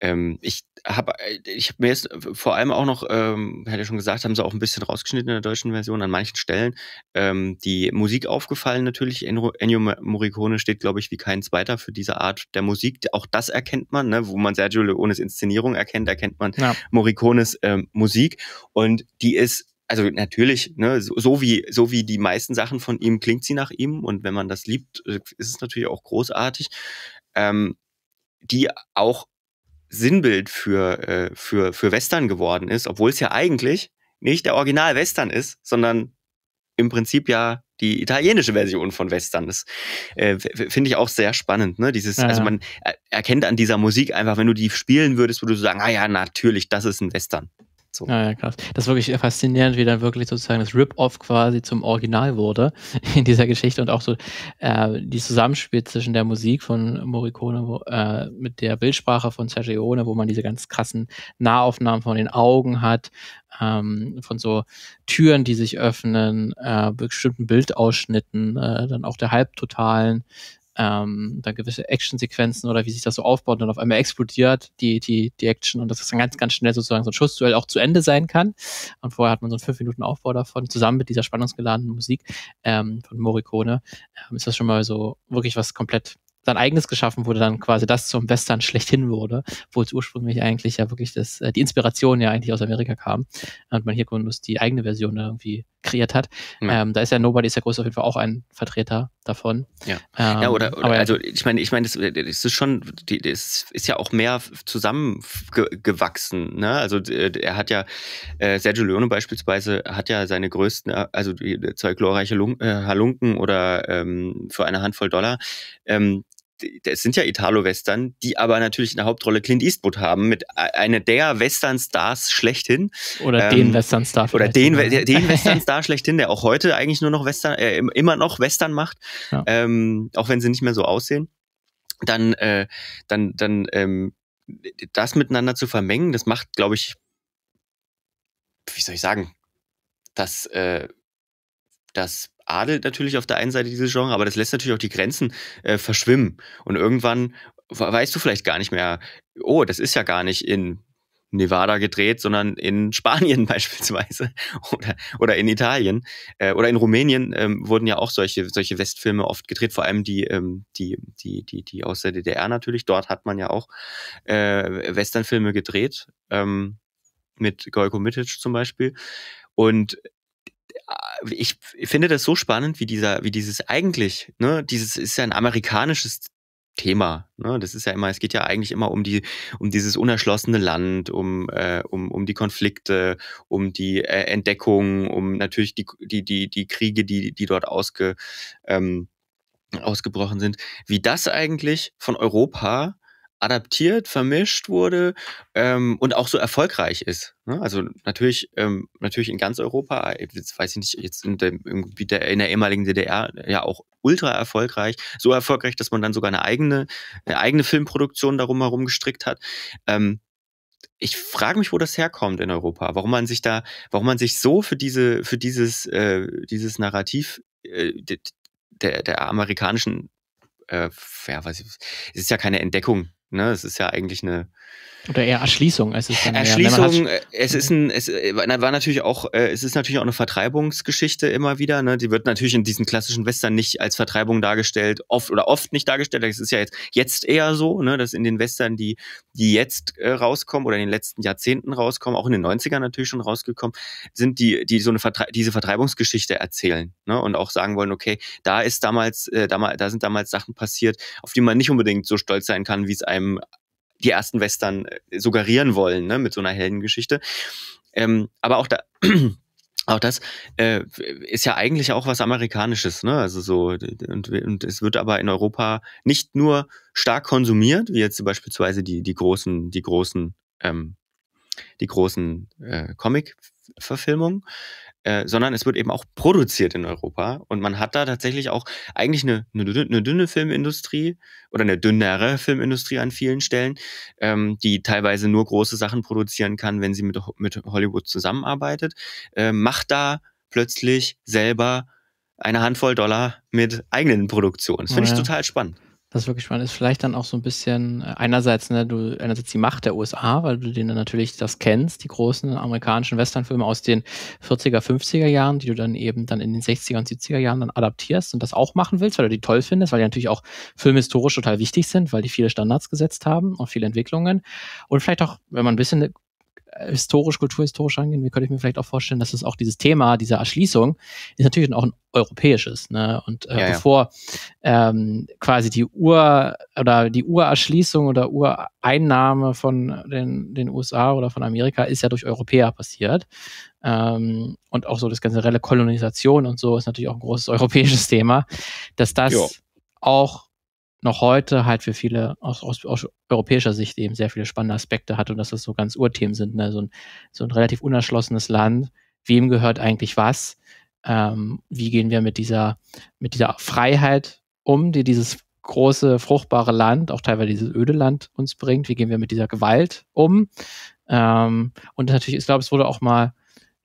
ähm, ich habe äh, ich hab mir jetzt äh, vor allem auch noch, ähm, hätte ja schon gesagt, haben sie auch ein bisschen rausgeschnitten in der deutschen Version an manchen Stellen. Ähm, die Musik aufgefallen natürlich. Ennio, Ennio Morricone steht, glaube ich, wie kein zweiter für diese Art der Musik. Auch das erkennt man, ne? wo man Sergio Leones Inszenierung erkennt, erkennt man ja. Morricones ähm, Musik. Und die ist also natürlich, ne, so, so, wie so wie die meisten Sachen von ihm klingt sie nach ihm und wenn man das liebt, äh, ist es natürlich auch großartig. Ähm, die auch Sinnbild für, äh, für, für Western geworden ist, obwohl es ja eigentlich nicht der Original Western ist, sondern im Prinzip ja die italienische Version von Western Das Äh, Finde ich auch sehr spannend. Ne? Dieses, ja, also man erkennt an dieser Musik einfach, wenn du die spielen würdest, würdest du sagen, ah ja, natürlich, das ist ein Western. So. Ja, ah, ja, krass. Das ist wirklich faszinierend, wie dann wirklich sozusagen das Rip-Off quasi zum Original wurde in dieser Geschichte und auch so äh, die Zusammenspiel zwischen der Musik von Morricone wo, äh, mit der Bildsprache von Sergione, wo man diese ganz krassen Nahaufnahmen von den Augen hat, ähm, von so Türen, die sich öffnen, äh, bestimmten Bildausschnitten, äh, dann auch der Halbtotalen, ähm, dann gewisse Actionsequenzen oder wie sich das so aufbaut und auf einmal explodiert die, die, die Action und dass das dann ganz, ganz schnell sozusagen so ein Schussduell auch zu Ende sein kann. Und vorher hat man so einen 5 Minuten Aufbau davon, zusammen mit dieser spannungsgeladenen Musik ähm, von Morricone, ähm, ist das schon mal so wirklich was komplett sein eigenes geschaffen wurde, dann quasi das zum Western schlechthin wurde, wo es ursprünglich eigentlich ja wirklich das, äh, die Inspiration ja eigentlich aus Amerika kam und man hier grundlos die eigene Version irgendwie kreiert hat. Ja. Ähm, da ist ja Nobody ist ja groß auf jeden Fall auch ein Vertreter davon. Ja, ähm, ja oder, oder also ich meine, ich meine, das, das ist schon, es ist ja auch mehr zusammengewachsen. Ne? Also äh, er hat ja, äh, Sergio Leone beispielsweise hat ja seine größten, äh, also zwei glorreiche äh, Halunken oder ähm, für eine Handvoll Dollar. Ähm, es sind ja Italo-Western, die aber natürlich in der Hauptrolle Clint Eastwood haben, mit einer der Western-Stars schlechthin. Oder ähm, den Western-Star. Oder den, oder. den Western-Star schlechthin, der auch heute eigentlich nur noch Western, äh, immer noch Western macht, ja. ähm, auch wenn sie nicht mehr so aussehen. Dann, äh, dann, dann ähm, das miteinander zu vermengen, das macht, glaube ich, wie soll ich sagen, das, äh, das adelt natürlich auf der einen Seite dieses Genre, aber das lässt natürlich auch die Grenzen äh, verschwimmen. Und irgendwann weißt du vielleicht gar nicht mehr, oh, das ist ja gar nicht in Nevada gedreht, sondern in Spanien beispielsweise oder, oder in Italien äh, oder in Rumänien ähm, wurden ja auch solche, solche Westfilme oft gedreht, vor allem die, ähm, die, die, die, die aus der DDR natürlich. Dort hat man ja auch äh, Westernfilme gedreht, ähm, mit Goiko Mitic zum Beispiel. Und äh, ich finde das so spannend, wie dieser, wie dieses eigentlich, ne, dieses ist ja ein amerikanisches Thema. Ne? Das ist ja immer, es geht ja eigentlich immer um die, um dieses unerschlossene Land, um, äh, um, um die Konflikte, um die äh, Entdeckung, um natürlich die, die, die, die Kriege, die, die dort ausge, ähm, ausgebrochen sind. Wie das eigentlich von Europa adaptiert, vermischt wurde ähm, und auch so erfolgreich ist. Ne? Also natürlich, ähm, natürlich in ganz Europa, äh, jetzt weiß ich nicht, jetzt in, dem, der, in der ehemaligen DDR äh, ja auch ultra erfolgreich, so erfolgreich, dass man dann sogar eine eigene, eine eigene Filmproduktion darum herum gestrickt hat. Ähm, ich frage mich, wo das herkommt in Europa, warum man sich da, warum man sich so für diese, für dieses, äh, dieses Narrativ äh, der, der amerikanischen äh, ja, was, es ist ja keine Entdeckung Ne? Es ist ja eigentlich eine. Oder eher Erschließung. Es ist ne, Erschließung, ja, äh, es mhm. ist ein, es äh, war natürlich auch, äh, es ist natürlich auch eine Vertreibungsgeschichte immer wieder. Ne? Die wird natürlich in diesen klassischen Western nicht als Vertreibung dargestellt, oft oder oft nicht dargestellt. Es ist ja jetzt, jetzt eher so, ne? dass in den Western, die, die jetzt äh, rauskommen oder in den letzten Jahrzehnten rauskommen, auch in den 90ern natürlich schon rausgekommen, sind die, die so eine Vertre diese Vertreibungsgeschichte erzählen ne? und auch sagen wollen, okay, da ist damals, äh, da, da sind damals Sachen passiert, auf die man nicht unbedingt so stolz sein kann, wie es einem einem die ersten Western äh, suggerieren wollen, ne, mit so einer Heldengeschichte. Ähm, aber auch da, auch das äh, ist ja eigentlich auch was Amerikanisches, ne? Also so, und, und es wird aber in Europa nicht nur stark konsumiert, wie jetzt beispielsweise die, die großen, die großen, ähm, die großen äh, Comic-Verfilmungen, äh, sondern es wird eben auch produziert in Europa. Und man hat da tatsächlich auch eigentlich eine, eine, eine dünne Filmindustrie oder eine dünnere Filmindustrie an vielen Stellen, ähm, die teilweise nur große Sachen produzieren kann, wenn sie mit, mit Hollywood zusammenarbeitet, äh, macht da plötzlich selber eine Handvoll Dollar mit eigenen Produktionen. Das finde ich ja. total spannend. Das ist wirklich spannend. Ist vielleicht dann auch so ein bisschen äh, einerseits, ne, du einerseits die Macht der USA, weil du denen natürlich das kennst, die großen amerikanischen Westernfilme aus den 40er, 50er Jahren, die du dann eben dann in den 60er und 70er Jahren dann adaptierst und das auch machen willst, weil du die toll findest, weil die natürlich auch filmhistorisch total wichtig sind, weil die viele Standards gesetzt haben und viele Entwicklungen. Und vielleicht auch, wenn man ein bisschen historisch, kulturhistorisch angehen, wie könnte ich mir vielleicht auch vorstellen, dass es auch dieses Thema dieser Erschließung ist natürlich auch ein europäisches. Ne? Und äh, ja, ja. bevor ähm, quasi die Ur- oder die Urerschließung oder Ureinnahme von den, den USA oder von Amerika ist ja durch Europäer passiert. Ähm, und auch so das generelle Kolonisation und so ist natürlich auch ein großes europäisches Thema, dass das jo. auch noch heute halt für viele aus, aus, aus, europäischer Sicht eben sehr viele spannende Aspekte hat und dass das so ganz Urthemen sind. Ne? So, ein, so ein relativ unerschlossenes Land, wem gehört eigentlich was? Ähm, wie gehen wir mit dieser, mit dieser Freiheit um, die dieses große, fruchtbare Land, auch teilweise dieses öde Land uns bringt? Wie gehen wir mit dieser Gewalt um? Ähm, und natürlich, ich glaube, es wurde auch mal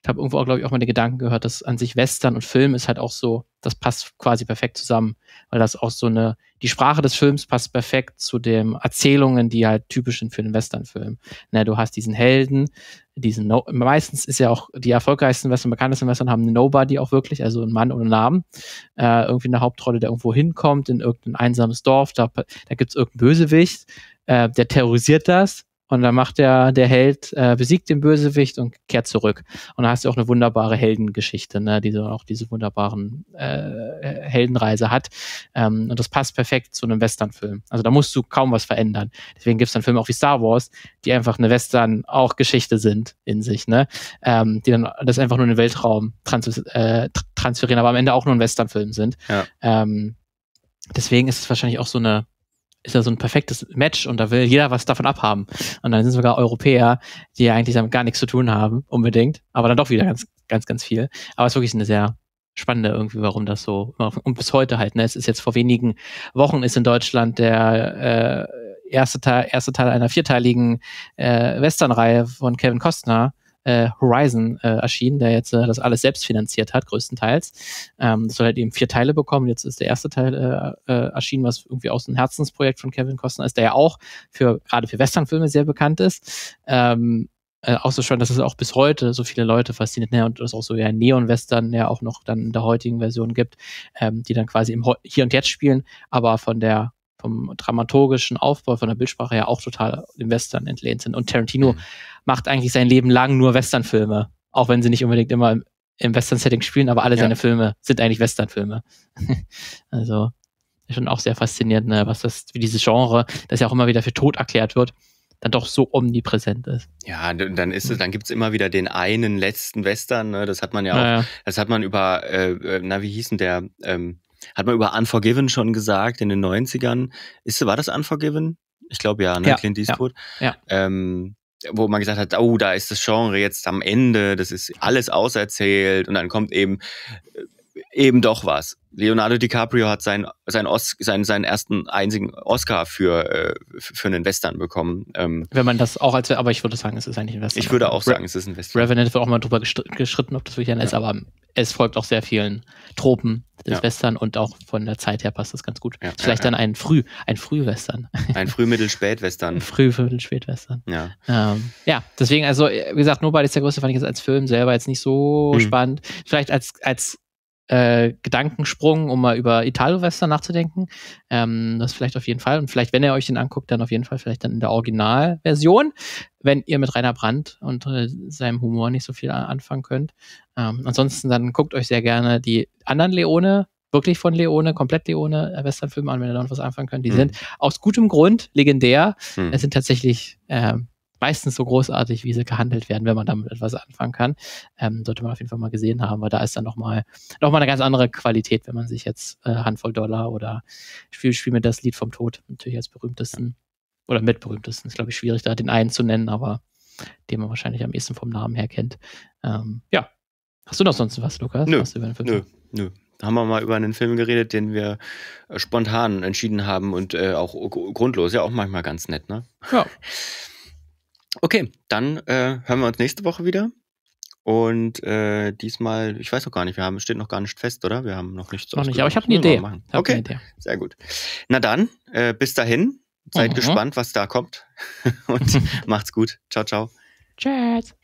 ich habe irgendwo auch, glaube ich, auch mal den Gedanken gehört, dass an sich Western und Film ist halt auch so, das passt quasi perfekt zusammen, weil das auch so eine, die Sprache des Films passt perfekt zu den Erzählungen, die halt typisch sind für den Western-Film. Na, ne, du hast diesen Helden, diesen no meistens ist ja auch die erfolgreichsten Western, bekanntesten Western haben Nobody auch wirklich, also ein Mann ohne Namen, äh, irgendwie eine Hauptrolle, der irgendwo hinkommt, in irgendein einsames Dorf, da, da gibt es irgendeinen Bösewicht, äh, der terrorisiert das und dann macht der, der Held, äh, besiegt den Bösewicht und kehrt zurück. Und da hast du auch eine wunderbare Heldengeschichte, ne, die so auch diese wunderbaren äh, Heldenreise hat. Ähm, und das passt perfekt zu einem Western-Film. Also da musst du kaum was verändern. Deswegen gibt es dann Filme auch wie Star Wars, die einfach eine Western auch Geschichte sind in sich, ne? Ähm, die dann das einfach nur in den Weltraum trans äh, transferieren, aber am Ende auch nur ein Western-Film sind. Ja. Ähm, deswegen ist es wahrscheinlich auch so eine ist ja so ein perfektes Match und da will jeder was davon abhaben. Und dann sind sogar Europäer, die ja eigentlich damit gar nichts zu tun haben, unbedingt, aber dann doch wieder ganz, ganz, ganz viel. Aber es ist wirklich eine sehr spannende irgendwie, warum das so und bis heute halt. Ne, es ist jetzt vor wenigen Wochen ist in Deutschland der äh, erste Teil, erste Teil einer vierteiligen äh, Westernreihe von Kevin Costner äh, Horizon äh, erschienen, der jetzt äh, das alles selbst finanziert hat, größtenteils. Ähm, das soll halt eben vier Teile bekommen. Jetzt ist der erste Teil äh, äh, erschienen, was irgendwie auch so ein Herzensprojekt von Kevin Costner ist, der ja auch für gerade für Westernfilme sehr bekannt ist. Ähm, äh, auch so schön, dass es auch bis heute so viele Leute fasziniert ne? und es auch so ja Neon-Western ja auch noch dann in der heutigen Version gibt, ähm, die dann quasi im Ho hier und Jetzt spielen, aber von der vom dramaturgischen Aufbau, von der Bildsprache her auch total dem Western entlehnt sind. Und Tarantino mhm. macht eigentlich sein Leben lang nur Westernfilme, auch wenn sie nicht unbedingt immer im, im Western-Setting spielen, aber alle ja. seine Filme sind eigentlich Westernfilme. also schon auch sehr faszinierend, ne, was das, wie dieses Genre, das ja auch immer wieder für tot erklärt wird, dann doch so omnipräsent ist. Ja, dann ist es, mhm. dann gibt's immer wieder den einen letzten Western, ne? Das hat man ja auch, ja, das hat man über, äh, äh na, wie hieß denn der, ähm, hat man über Unforgiven schon gesagt in den 90ern? Ist, war das Unforgiven? Ich glaube ja, ne? Ja, Clint Eastwood. Ja, ja. Ähm, wo man gesagt hat, oh, da ist das Genre jetzt am Ende, das ist alles auserzählt und dann kommt eben äh, eben doch was. Leonardo DiCaprio hat seinen, seinen, Os seinen, seinen ersten einzigen Oscar für, äh, für einen Western bekommen. Ähm Wenn man das auch als, aber ich würde sagen, es ist eigentlich ein Western. Ich würde auch sagen, Re es ist ein Western. Revenant wird auch mal drüber geschritten, ob das wirklich ein ja. ist, aber es folgt auch sehr vielen Tropen des ja. Western und auch von der Zeit her passt das ganz gut. Ja, Vielleicht dann ein Früh, ein Frühwestern. Ein Frühmittel-Spätwestern. Früh-Mittel-Spätwestern. Ja. Ähm, ja, deswegen, also, äh, wie gesagt, Nobody ist der größte, fand ich jetzt als Film selber jetzt nicht so mhm. spannend. Vielleicht als, als äh, Gedankensprung, um mal über Italo-Western nachzudenken. Ähm, das vielleicht auf jeden Fall. Und vielleicht, wenn ihr euch den anguckt, dann auf jeden Fall vielleicht dann in der Originalversion, wenn ihr mit Rainer Brandt und äh, seinem Humor nicht so viel anfangen könnt. Ähm, ansonsten dann guckt euch sehr gerne die anderen Leone wirklich von Leone, komplett Leone äh, Western-Filme an, wenn ihr da noch was anfangen könnt. Die hm. sind aus gutem Grund legendär. Hm. Es sind tatsächlich äh, meistens so großartig, wie sie gehandelt werden, wenn man damit etwas anfangen kann. Ähm, sollte man auf jeden Fall mal gesehen haben, weil da ist dann nochmal noch mal eine ganz andere Qualität, wenn man sich jetzt äh, Handvoll Dollar oder Spiel, Spiel mit das Lied vom Tod natürlich als berühmtesten oder mit berühmtesten, ist glaube ich schwierig, da den einen zu nennen, aber den man wahrscheinlich am ehesten vom Namen her kennt. Ähm, ja. Hast du noch sonst was, Lukas? Nö, nö, nö haben wir mal über einen Film geredet, den wir äh, spontan entschieden haben und äh, auch grundlos, ja auch manchmal ganz nett, ne? Ja. Okay, dann äh, hören wir uns nächste Woche wieder. Und äh, diesmal, ich weiß noch gar nicht, wir haben, steht noch gar nicht fest, oder? Wir haben noch nichts. Noch nicht, aber ich habe eine Idee. Hab okay, eine Idee. sehr gut. Na dann, äh, bis dahin. Seid mhm. gespannt, was da kommt. Und macht's gut. Ciao, ciao. Tschüss.